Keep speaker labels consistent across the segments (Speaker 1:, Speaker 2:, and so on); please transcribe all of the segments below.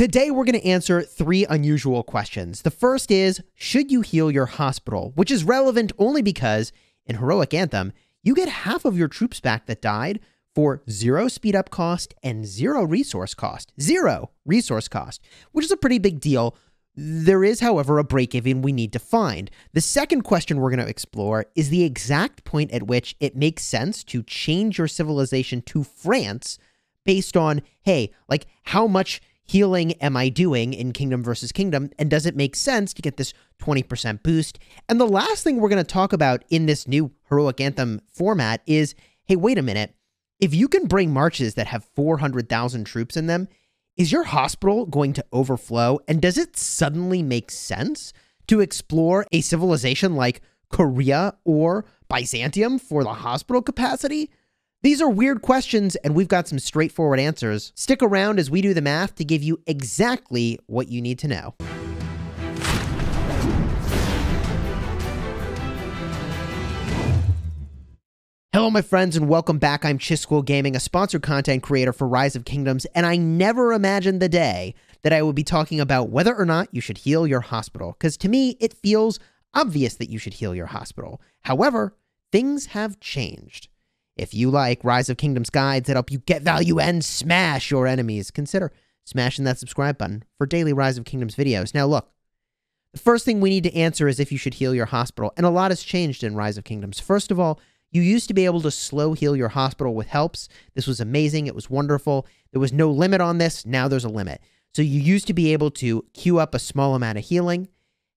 Speaker 1: Today, we're going to answer three unusual questions. The first is Should you heal your hospital? Which is relevant only because in Heroic Anthem, you get half of your troops back that died for zero speed up cost and zero resource cost. Zero resource cost, which is a pretty big deal. There is, however, a break even we need to find. The second question we're going to explore is the exact point at which it makes sense to change your civilization to France based on, hey, like how much healing am I doing in Kingdom versus Kingdom? And does it make sense to get this 20% boost? And the last thing we're going to talk about in this new Heroic Anthem format is hey, wait a minute. If you can bring marches that have 400,000 troops in them, is your hospital going to overflow? And does it suddenly make sense to explore a civilization like Korea or Byzantium for the hospital capacity? These are weird questions, and we've got some straightforward answers. Stick around as we do the math to give you exactly what you need to know. Hello, my friends, and welcome back. I'm Chisquel Gaming, a sponsored content creator for Rise of Kingdoms, and I never imagined the day that I would be talking about whether or not you should heal your hospital, because to me, it feels obvious that you should heal your hospital. However, things have changed. If you like Rise of Kingdoms guides that help you get value and smash your enemies, consider smashing that subscribe button for daily Rise of Kingdoms videos. Now, look, the first thing we need to answer is if you should heal your hospital, and a lot has changed in Rise of Kingdoms. First of all, you used to be able to slow heal your hospital with helps. This was amazing. It was wonderful. There was no limit on this. Now there's a limit. So you used to be able to queue up a small amount of healing.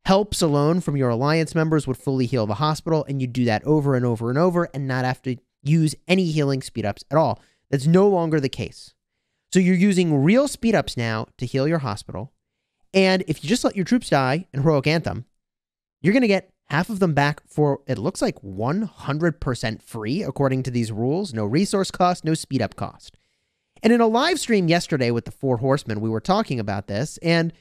Speaker 1: Helps alone from your alliance members would fully heal the hospital, and you would do that over and over and over, and not have to use any healing speed ups at all. That's no longer the case. So you're using real speed ups now to heal your hospital. And if you just let your troops die in Heroic Anthem, you're going to get half of them back for it looks like 100% free according to these rules no resource cost no speed up cost and in a live stream yesterday with the four horsemen we were talking about this and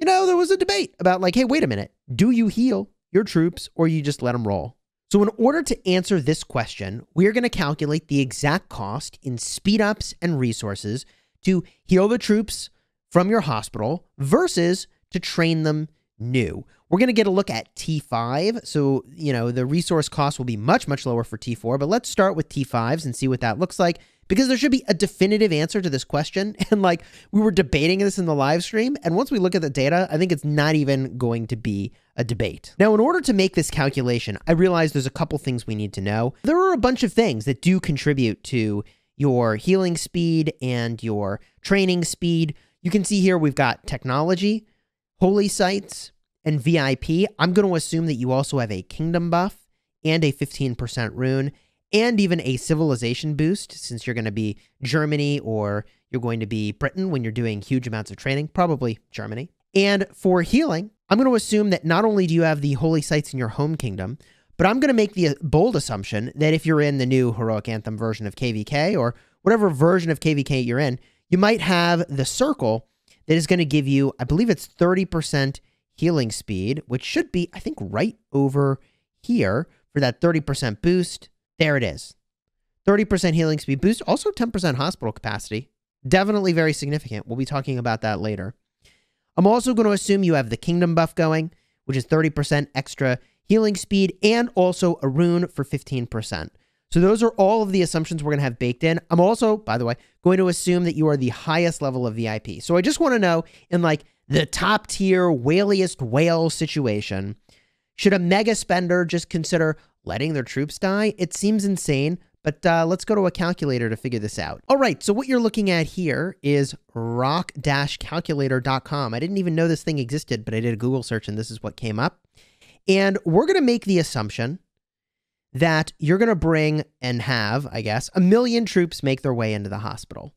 Speaker 1: you know there was a debate about like hey wait a minute do you heal your troops or you just let them roll so in order to answer this question, we're going to calculate the exact cost in speedups and resources to heal the troops from your hospital versus to train them new. We're going to get a look at T5. So, you know, the resource cost will be much, much lower for T4, but let's start with T5s and see what that looks like because there should be a definitive answer to this question. And like we were debating this in the live stream. And once we look at the data, I think it's not even going to be a debate. Now, in order to make this calculation, I realize there's a couple things we need to know. There are a bunch of things that do contribute to your healing speed and your training speed. You can see here we've got technology, holy sites, and VIP, I'm going to assume that you also have a kingdom buff and a 15% rune and even a civilization boost since you're going to be Germany or you're going to be Britain when you're doing huge amounts of training, probably Germany. And for healing, I'm going to assume that not only do you have the holy sites in your home kingdom, but I'm going to make the uh, bold assumption that if you're in the new Heroic Anthem version of KVK or whatever version of KVK you're in, you might have the circle that is going to give you, I believe it's 30% healing speed, which should be, I think, right over here for that 30% boost. There it is. 30% healing speed boost, also 10% hospital capacity. Definitely very significant. We'll be talking about that later. I'm also going to assume you have the kingdom buff going, which is 30% extra healing speed and also a rune for 15%. So those are all of the assumptions we're going to have baked in. I'm also, by the way, going to assume that you are the highest level of VIP. So I just want to know in like the top tier whaliest whale situation. Should a mega spender just consider letting their troops die? It seems insane, but uh, let's go to a calculator to figure this out. All right, so what you're looking at here is rock-calculator.com. I didn't even know this thing existed, but I did a Google search and this is what came up. And we're going to make the assumption that you're going to bring and have, I guess, a million troops make their way into the hospital.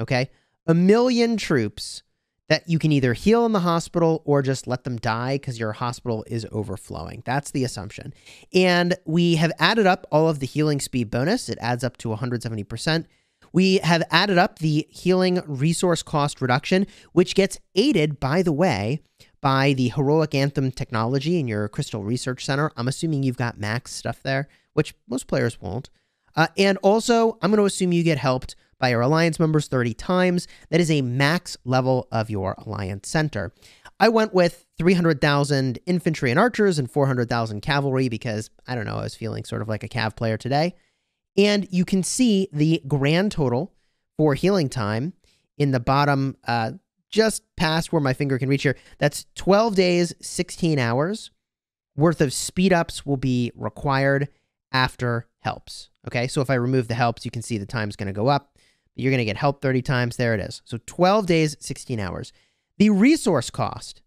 Speaker 1: Okay? A million troops that you can either heal in the hospital or just let them die because your hospital is overflowing. That's the assumption. And we have added up all of the healing speed bonus, it adds up to 170%. We have added up the healing resource cost reduction, which gets aided, by the way, by the Heroic Anthem technology in your Crystal Research Center. I'm assuming you've got max stuff there, which most players won't. Uh, and also, I'm going to assume you get helped by your alliance members 30 times. That is a max level of your alliance center. I went with 300,000 infantry and archers and 400,000 cavalry because, I don't know, I was feeling sort of like a cav player today. And you can see the grand total for healing time in the bottom, uh, just past where my finger can reach here. That's 12 days, 16 hours worth of speed ups will be required after helps. Okay, so if I remove the helps, you can see the time's going to go up. You're going to get help 30 times. There it is. So 12 days, 16 hours. The resource cost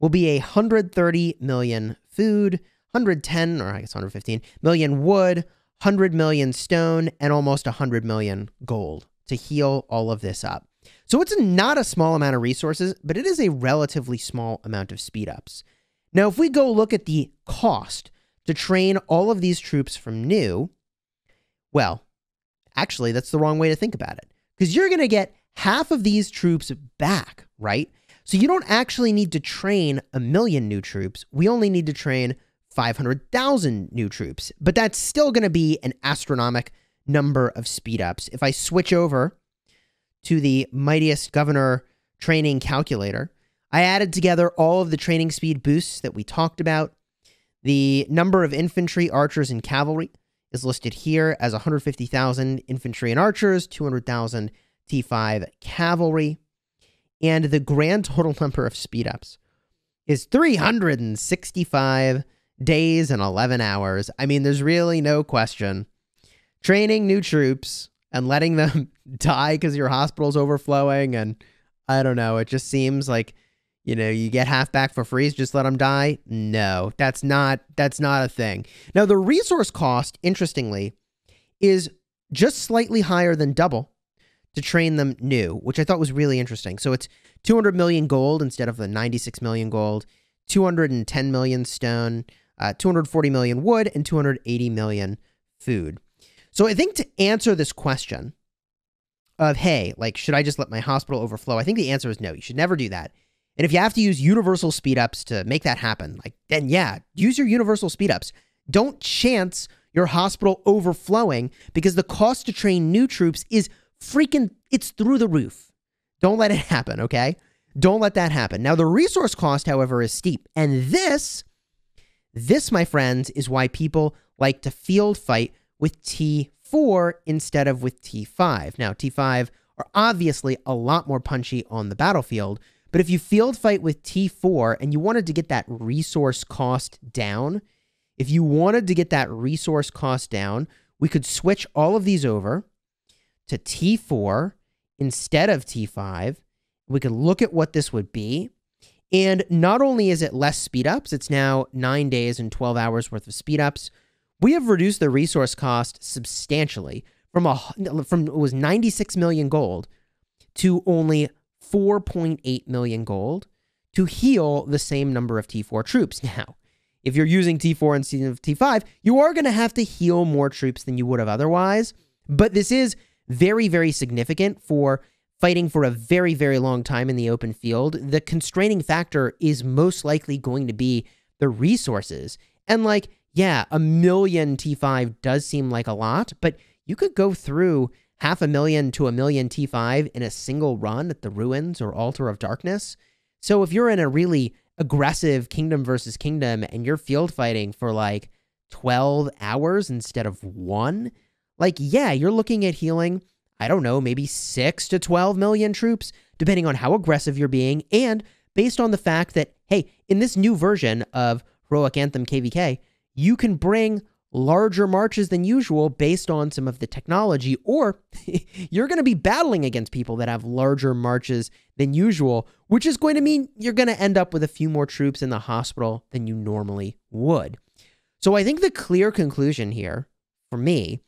Speaker 1: will be a 130 million food, 110 or I guess 115 million wood, 100 million stone, and almost 100 million gold to heal all of this up. So it's not a small amount of resources, but it is a relatively small amount of speed ups. Now, if we go look at the cost to train all of these troops from new, well, Actually, that's the wrong way to think about it because you're going to get half of these troops back, right? So you don't actually need to train a million new troops. We only need to train 500,000 new troops, but that's still going to be an astronomical number of speed ups. If I switch over to the Mightiest Governor training calculator, I added together all of the training speed boosts that we talked about, the number of infantry, archers, and cavalry, is listed here as 150,000 infantry and archers, 200,000 T5 cavalry, and the grand total number of speed ups is 365 days and 11 hours. I mean, there's really no question. Training new troops and letting them die because your hospital's overflowing and I don't know, it just seems like you know, you get half back for free, just let them die. No, that's not that's not a thing. Now the resource cost, interestingly, is just slightly higher than double to train them new, which I thought was really interesting. So it's 200 million gold instead of the 96 million gold, 210 million stone, uh, 240 million wood, and 280 million food. So I think to answer this question of hey, like should I just let my hospital overflow? I think the answer is no. You should never do that and if you have to use universal speedups to make that happen, like then yeah, use your universal speedups. Don't chance your hospital overflowing because the cost to train new troops is freaking it's through the roof. Don't let it happen, okay? Don't let that happen. Now the resource cost, however, is steep. And this this, my friends, is why people like to field fight with T4 instead of with T5. Now, T5 are obviously a lot more punchy on the battlefield, but if you field fight with T4 and you wanted to get that resource cost down, if you wanted to get that resource cost down, we could switch all of these over to T4 instead of T5. We could look at what this would be. And not only is it less speed ups, it's now nine days and 12 hours worth of speed ups. We have reduced the resource cost substantially from a from it was 96 million gold to only 4.8 million gold to heal the same number of T4 troops. Now, if you're using T4 instead of T5, you are going to have to heal more troops than you would have otherwise. But this is very, very significant for fighting for a very, very long time in the open field. The constraining factor is most likely going to be the resources. And like, yeah, a million T5 does seem like a lot, but you could go through half a million to a million T5 in a single run at the Ruins or Altar of Darkness. So if you're in a really aggressive kingdom versus kingdom and you're field fighting for like 12 hours instead of one, like, yeah, you're looking at healing, I don't know, maybe six to 12 million troops, depending on how aggressive you're being. And based on the fact that, hey, in this new version of Heroic Anthem KVK, you can bring larger marches than usual based on some of the technology, or you're going to be battling against people that have larger marches than usual, which is going to mean you're going to end up with a few more troops in the hospital than you normally would. So I think the clear conclusion here for me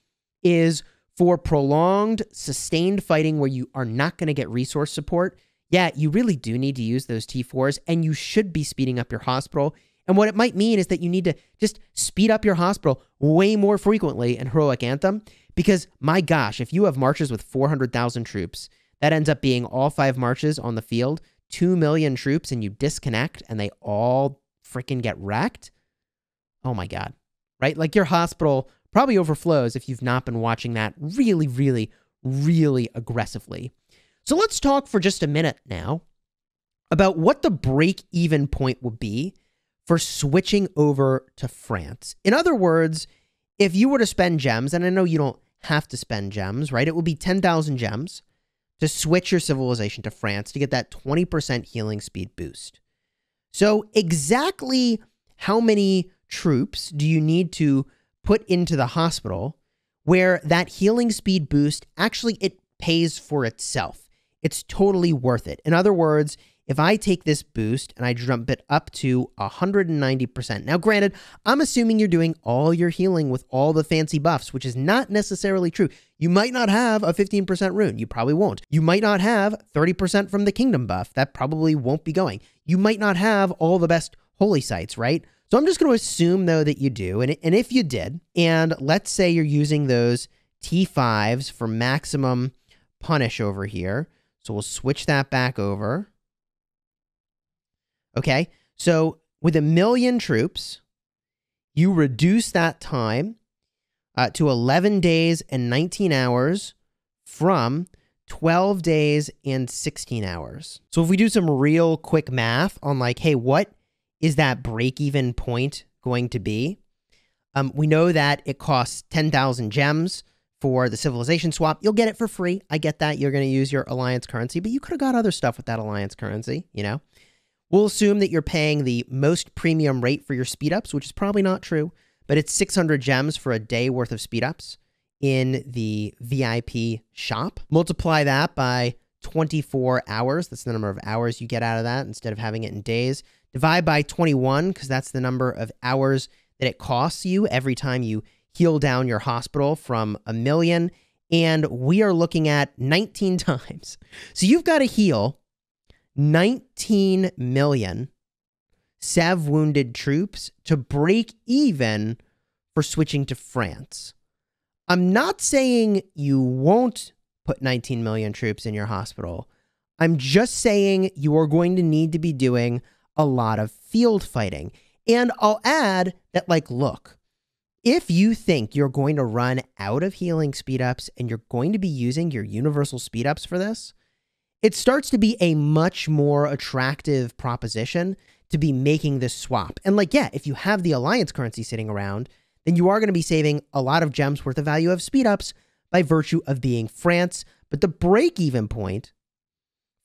Speaker 1: is for prolonged, sustained fighting where you are not going to get resource support, yeah, you really do need to use those T4s and you should be speeding up your hospital. And what it might mean is that you need to just speed up your hospital way more frequently in Heroic Anthem because, my gosh, if you have marches with 400,000 troops, that ends up being all five marches on the field, 2 million troops, and you disconnect and they all freaking get wrecked. Oh my God. Right? Like your hospital probably overflows if you've not been watching that really, really, really aggressively. So let's talk for just a minute now about what the break even point would be for switching over to France. In other words, if you were to spend gems, and I know you don't have to spend gems, right? It would be 10,000 gems to switch your civilization to France to get that 20% healing speed boost. So, exactly how many troops do you need to put into the hospital where that healing speed boost actually it pays for itself? It's totally worth it. In other words, if I take this boost and I jump it up to 190%. Now, granted, I'm assuming you're doing all your healing with all the fancy buffs, which is not necessarily true. You might not have a 15% rune. You probably won't. You might not have 30% from the kingdom buff. That probably won't be going. You might not have all the best holy sites, right? So I'm just going to assume, though, that you do. And, and if you did, and let's say you're using those T5s for maximum punish over here. So we'll switch that back over. Okay. So with a million troops, you reduce that time uh, to 11 days and 19 hours from 12 days and 16 hours. So if we do some real quick math on like, hey, what is that break even point going to be? Um, we know that it costs 10,000 gems for the civilization swap. You'll get it for free. I get that. You're going to use your alliance currency, but you could have got other stuff with that alliance currency, you know? We'll assume that you're paying the most premium rate for your speedups, which is probably not true, but it's 600 gems for a day worth of speedups in the VIP shop. Multiply that by 24 hours. That's the number of hours you get out of that instead of having it in days. Divide by 21 because that's the number of hours that it costs you every time you heal down your hospital from a million. And we are looking at 19 times. So you've got to heal 19 million Sav wounded troops to break even for switching to France. I'm not saying you won't put 19 million troops in your hospital. I'm just saying you are going to need to be doing a lot of field fighting. And I'll add that, like, look, if you think you're going to run out of healing speedups and you're going to be using your universal speedups for this, it starts to be a much more attractive proposition to be making this swap. And like, yeah, if you have the alliance currency sitting around, then you are going to be saving a lot of gems worth of value of speed ups by virtue of being France. But the break even point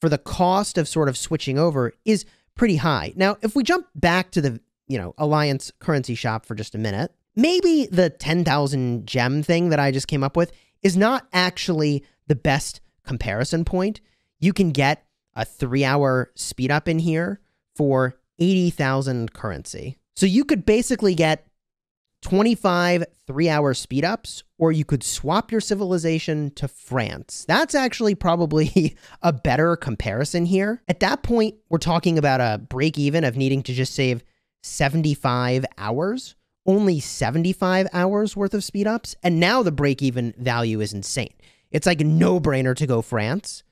Speaker 1: for the cost of sort of switching over is pretty high. Now, if we jump back to the, you know, alliance currency shop for just a minute, maybe the 10,000 gem thing that I just came up with is not actually the best comparison point you can get a three hour speed up in here for 80,000 currency. So you could basically get 25 three hour speed ups, or you could swap your civilization to France. That's actually probably a better comparison here. At that point, we're talking about a break even of needing to just save 75 hours, only 75 hours worth of speed ups. And now the break even value is insane. It's like a no brainer to go France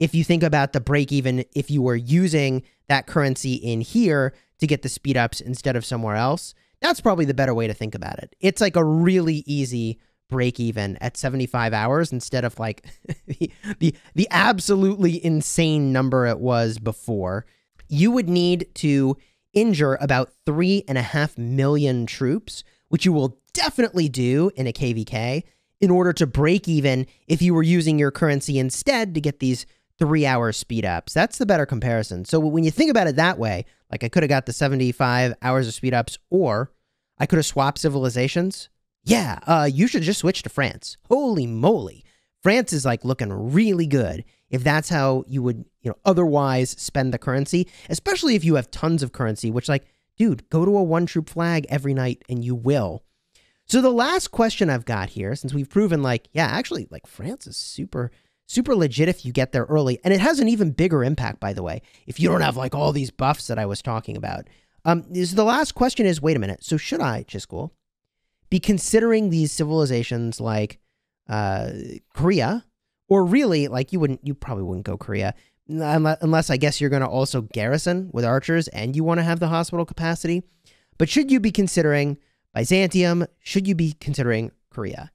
Speaker 1: if you think about the break even if you were using that currency in here to get the speed ups instead of somewhere else, that's probably the better way to think about it. It's like a really easy break even at 75 hours instead of like the, the, the absolutely insane number it was before. You would need to injure about three and a half million troops, which you will definitely do in a KVK in order to break even if you were using your currency instead to get these three hour speed ups. That's the better comparison. So when you think about it that way, like I could have got the 75 hours of speed ups or I could have swapped civilizations. Yeah, uh, you should just switch to France. Holy moly. France is like looking really good if that's how you would, you know, otherwise spend the currency, especially if you have tons of currency, which like, dude, go to a one troop flag every night and you will. So the last question I've got here, since we've proven like, yeah, actually like France is super super legit if you get there early. And it has an even bigger impact, by the way, if you don't have like all these buffs that I was talking about. Um, so the last question is, wait a minute. So should I, Chiscool, be considering these civilizations like uh, Korea, or really like you wouldn't, you probably wouldn't go Korea, unless I guess you're going to also garrison with archers and you want to have the hospital capacity. But should you be considering Byzantium? Should you be considering Korea?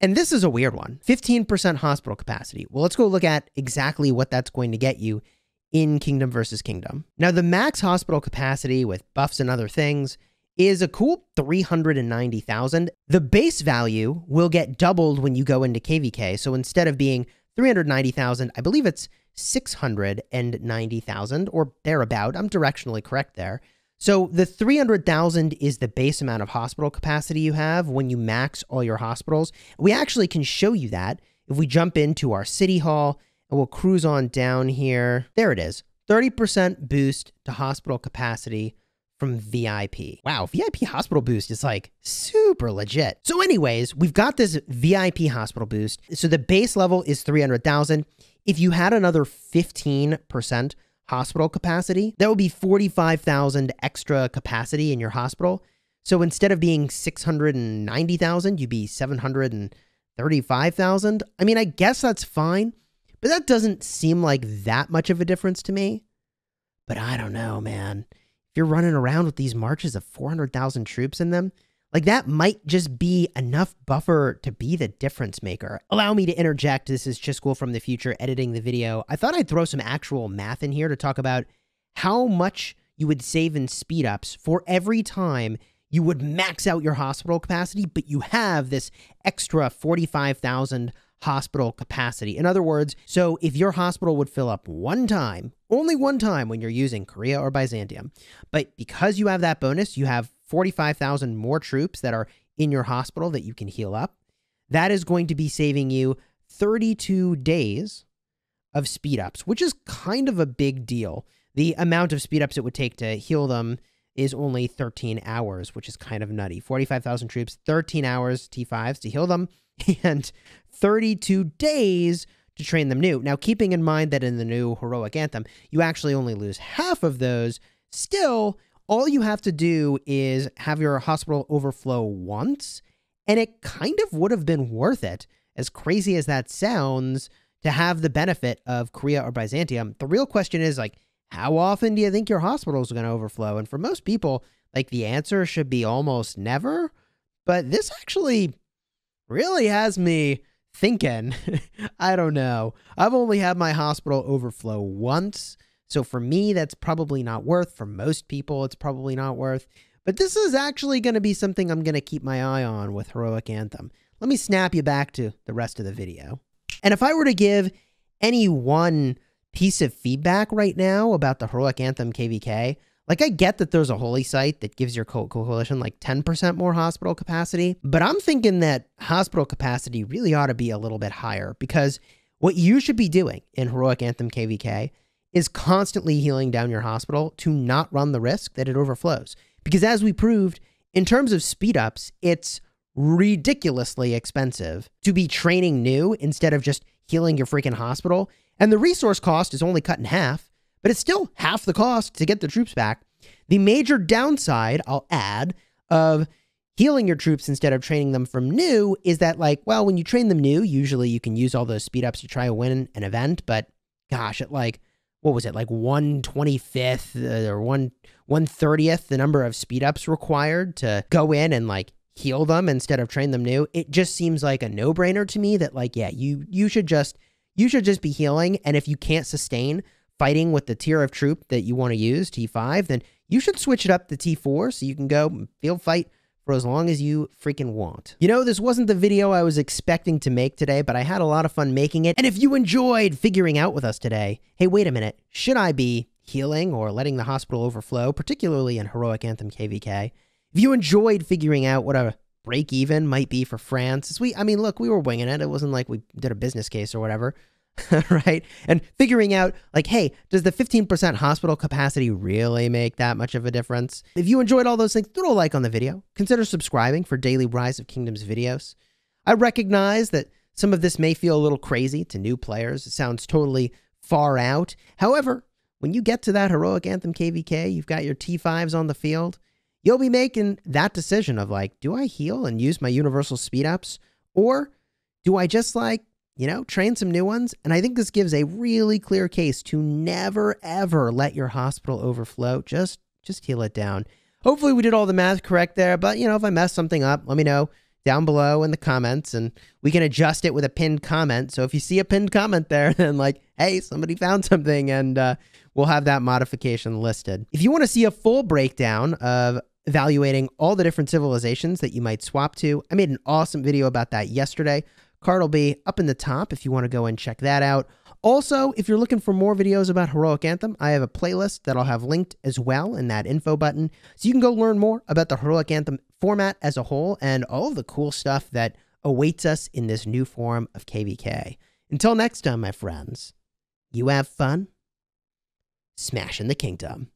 Speaker 1: And this is a weird one 15% hospital capacity. Well, let's go look at exactly what that's going to get you in Kingdom versus Kingdom. Now, the max hospital capacity with buffs and other things is a cool 390,000. The base value will get doubled when you go into KVK. So instead of being 390,000, I believe it's 690,000 or thereabout. I'm directionally correct there. So the 300,000 is the base amount of hospital capacity you have when you max all your hospitals. We actually can show you that if we jump into our city hall and we'll cruise on down here. There it is. 30% boost to hospital capacity from VIP. Wow, VIP hospital boost is like super legit. So anyways, we've got this VIP hospital boost. So the base level is 300,000. If you had another 15% hospital capacity, that would be 45,000 extra capacity in your hospital. So instead of being 690,000, you'd be 735,000. I mean, I guess that's fine, but that doesn't seem like that much of a difference to me. But I don't know, man. If you're running around with these marches of 400,000 troops in them, like that might just be enough buffer to be the difference maker. Allow me to interject. This is Chiscool from the future editing the video. I thought I'd throw some actual math in here to talk about how much you would save in speed ups for every time you would max out your hospital capacity, but you have this extra 45,000 hospital capacity. In other words, so if your hospital would fill up one time, only one time when you're using Korea or Byzantium, but because you have that bonus, you have 45,000 more troops that are in your hospital that you can heal up. That is going to be saving you 32 days of speed ups, which is kind of a big deal. The amount of speed ups it would take to heal them is only 13 hours, which is kind of nutty. 45,000 troops, 13 hours T5s to heal them, and 32 days to train them new. Now, keeping in mind that in the new heroic anthem, you actually only lose half of those, still, all you have to do is have your hospital overflow once, and it kind of would have been worth it, as crazy as that sounds, to have the benefit of Korea or Byzantium. The real question is like, how often do you think your hospital is going to overflow? And for most people, like the answer should be almost never. But this actually really has me thinking. I don't know. I've only had my hospital overflow once so for me, that's probably not worth. For most people, it's probably not worth. But this is actually going to be something I'm going to keep my eye on with Heroic Anthem. Let me snap you back to the rest of the video. And if I were to give any one piece of feedback right now about the Heroic Anthem KVK, like I get that there's a holy site that gives your coalition like 10% more hospital capacity, but I'm thinking that hospital capacity really ought to be a little bit higher because what you should be doing in Heroic Anthem KVK is constantly healing down your hospital to not run the risk that it overflows. Because as we proved, in terms of speed ups, it's ridiculously expensive to be training new instead of just healing your freaking hospital. And the resource cost is only cut in half, but it's still half the cost to get the troops back. The major downside, I'll add, of healing your troops instead of training them from new is that, like, well, when you train them new, usually you can use all those speed ups to try to win an event, but gosh, it like what was it like 125th uh, or 1 130th the number of speed ups required to go in and like heal them instead of train them new it just seems like a no-brainer to me that like yeah you you should just you should just be healing and if you can't sustain fighting with the tier of troop that you want to use t5 then you should switch it up to t4 so you can go field fight for as long as you freaking want. You know, this wasn't the video I was expecting to make today, but I had a lot of fun making it. And if you enjoyed figuring out with us today, hey, wait a minute, should I be healing or letting the hospital overflow, particularly in Heroic Anthem KVK? If you enjoyed figuring out what a break even might be for France, we, I mean, look, we were winging it. It wasn't like we did a business case or whatever. right? And figuring out, like, hey, does the 15% hospital capacity really make that much of a difference? If you enjoyed all those things, throw a like on the video. Consider subscribing for daily Rise of Kingdoms videos. I recognize that some of this may feel a little crazy to new players. It sounds totally far out. However, when you get to that heroic anthem KVK, you've got your T5s on the field, you'll be making that decision of like, do I heal and use my universal speed ups? Or do I just like you know, train some new ones. And I think this gives a really clear case to never, ever let your hospital overflow. Just, just heal it down. Hopefully we did all the math correct there. But, you know, if I mess something up, let me know down below in the comments and we can adjust it with a pinned comment. So if you see a pinned comment there, then like, hey, somebody found something and uh, we'll have that modification listed. If you want to see a full breakdown of evaluating all the different civilizations that you might swap to, I made an awesome video about that yesterday card will be up in the top if you want to go and check that out. Also, if you're looking for more videos about Heroic Anthem, I have a playlist that I'll have linked as well in that info button. So you can go learn more about the Heroic Anthem format as a whole and all the cool stuff that awaits us in this new form of KVK. Until next time, my friends, you have fun smashing the kingdom.